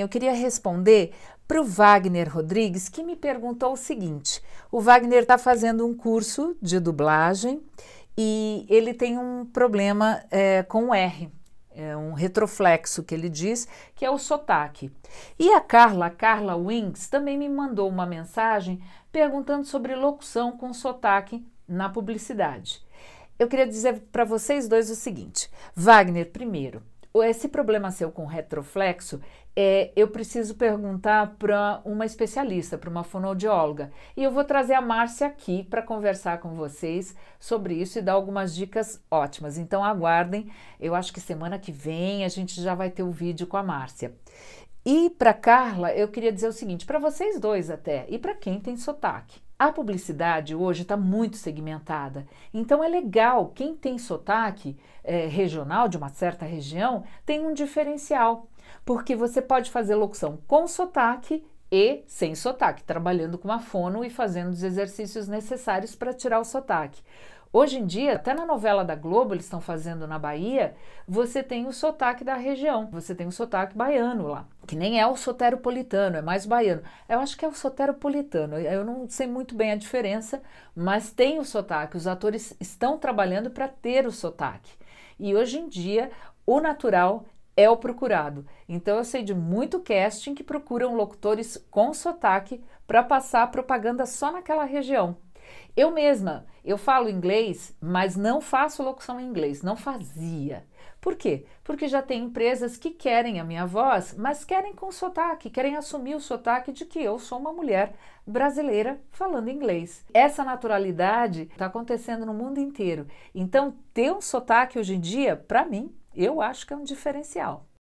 Eu queria responder para o Wagner Rodrigues, que me perguntou o seguinte: o Wagner está fazendo um curso de dublagem e ele tem um problema é, com o R, é um retroflexo que ele diz, que é o sotaque. E a Carla, a Carla Wings, também me mandou uma mensagem perguntando sobre locução com sotaque na publicidade. Eu queria dizer para vocês dois o seguinte: Wagner, primeiro, esse problema seu com retroflexo, é, eu preciso perguntar para uma especialista, para uma fonoaudióloga. E eu vou trazer a Márcia aqui para conversar com vocês sobre isso e dar algumas dicas ótimas. Então aguardem, eu acho que semana que vem a gente já vai ter o um vídeo com a Márcia. E para Carla, eu queria dizer o seguinte, para vocês dois até, e para quem tem sotaque. A publicidade hoje está muito segmentada, então é legal quem tem sotaque é, regional de uma certa região tem um diferencial, porque você pode fazer locução com sotaque e sem sotaque, trabalhando com a fono e fazendo os exercícios necessários para tirar o sotaque. Hoje em dia, até na novela da Globo, eles estão fazendo na Bahia, você tem o sotaque da região, você tem o sotaque baiano lá, que nem é o soteropolitano, é mais baiano. Eu acho que é o soteropolitano, eu não sei muito bem a diferença, mas tem o sotaque, os atores estão trabalhando para ter o sotaque. E hoje em dia, o natural é o procurado. Então eu sei de muito casting que procuram locutores com sotaque para passar propaganda só naquela região. Eu mesma, eu falo inglês, mas não faço locução em inglês, não fazia. Por quê? Porque já tem empresas que querem a minha voz, mas querem com sotaque, querem assumir o sotaque de que eu sou uma mulher brasileira falando inglês. Essa naturalidade está acontecendo no mundo inteiro. Então, ter um sotaque hoje em dia, para mim, eu acho que é um diferencial.